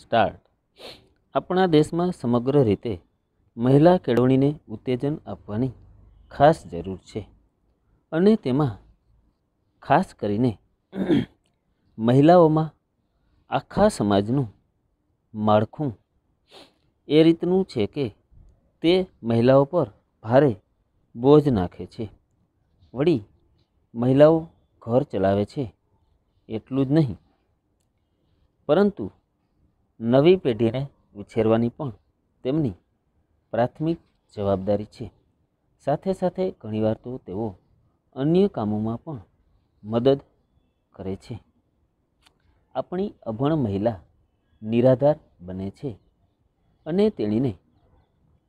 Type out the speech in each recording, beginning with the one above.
start આપણા દેશમાં સમગ્ર રીતે મહિલા કેળવણીને ઉત્તેજન આપવાની ખાસ જરૂર છે અને તેમાં ખાસ કરીને મહિલાઓમાં આખા સમાજનું માળખું એ રીતનું છે કે તે મહિલાઓ પર ભારે બોજ નાખે છે વળી મહિલાઓ ઘર ચલાવે છે એટલું જ નહીં પરંતુ નવી પેઢીને ઉછેરવાની પણ તેમની પ્રાથમિક જવાબદારી છે સાથે સાથે ઘણીવાર તો તેઓ અન્ય કામોમાં પણ મદદ કરે છે આપણી અભણ મહિલા નિરાધાર બને છે અને તેણીને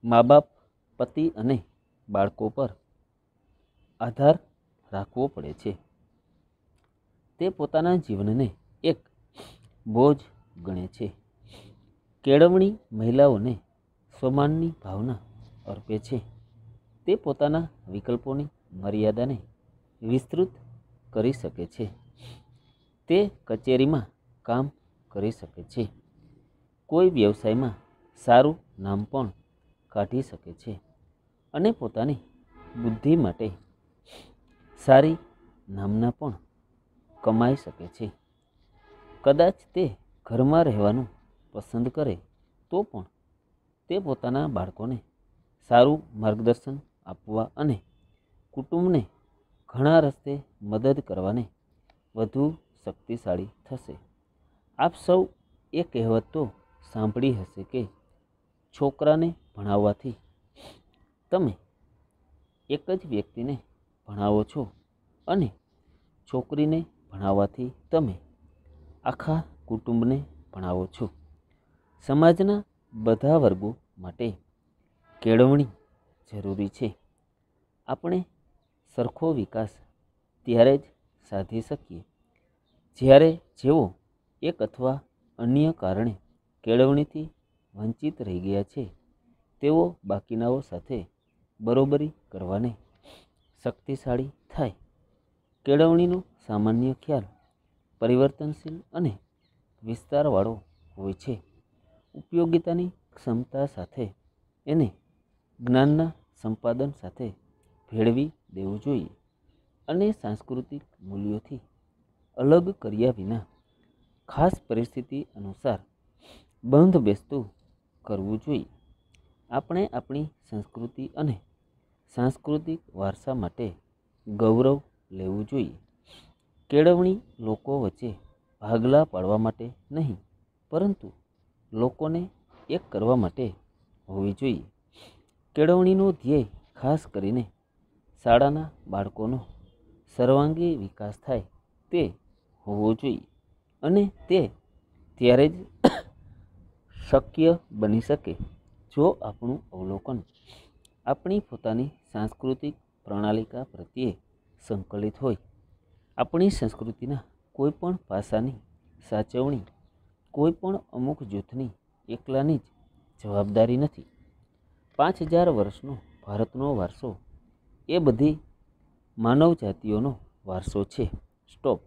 મા બાપ પતિ અને બાળકો પર આધાર રાખવો પડે છે તે પોતાના જીવનને એક બોજ ગણે છે કેળવણી મહિલાઓને સ્વમાનની ભાવના અર્પે છે તે પોતાના વિકલ્પોની મર્યાદાને વિસ્તૃત કરી શકે છે તે કચેરીમાં કામ કરી શકે છે કોઈ વ્યવસાયમાં સારું નામ પણ કાઢી શકે છે અને પોતાની બુદ્ધિ માટે સારી નામના પણ કમાઈ શકે છે કદાચ તે ઘરમાં રહેવાનું પસંદ કરે તો પણ તે પોતાના બાળકોને સારું માર્ગદર્શન આપવા અને કુટુંબને ઘણા રસ્તે મદદ કરવાને વધુ શક્તિશાળી થશે આપ સૌ એ કહેવત તો સાંભળી હશે કે છોકરાને ભણાવવાથી તમે એક જ વ્યક્તિને ભણાવો છો અને છોકરીને ભણાવવાથી તમે આખા કુટુંબને ભણાવો છો સમાજના બધા વર્ગો માટે કેળવણી જરૂરી છે આપણે સરખો વિકાસ ત્યારે જ સાધી શકીએ જ્યારે જેઓ એક અથવા અન્ય કારણે કેળવણીથી વંચિત રહી ગયા છે તેઓ બાકીનાઓ સાથે બરોબરી કરવાને શક્તિશાળી થાય કેળવણીનો સામાન્ય ખ્યાલ પરિવર્તનશીલ અને વિસ્તારવાળો હોય છે ઉપયોગિતાની ક્ષમતા સાથે એને જ્ઞાનના સંપાદન સાથે ભેળવી દેવું જોઈએ અને સાંસ્કૃતિક મૂલ્યોથી અલગ કર્યા વિના ખાસ પરિસ્થિતિ અનુસાર બંધ બેસતું કરવું જોઈએ આપણે આપણી સંસ્કૃતિ અને સાંસ્કૃતિક વારસા માટે ગૌરવ લેવું જોઈએ કેળવણી લોકો વચ્ચે ભાગલા પાડવા માટે નહીં પરંતુ લોકોને એક કરવા માટે હોવી જોઈએ કેળવણીનો ધ્યેય ખાસ કરીને શાળાના બાળકોનો સર્વાંગી વિકાસ થાય તે હોવો જોઈએ અને તે ત્યારે જ શક્ય બની શકે જો આપણું અવલોકન આપણી પોતાની સાંસ્કૃતિક પ્રણાલિકા પ્રત્યે સંકલિત હોય આપણી સંસ્કૃતિના કોઈપણ પાસાની સાચવણી કોઈ પણ અમુક જૂથની એકલાની જ જવાબદારી નથી પાંચ હજાર વર્ષનો ભારતનો વારસો એ બધી માનવ જાતિઓનો વારસો છે સ્ટોપ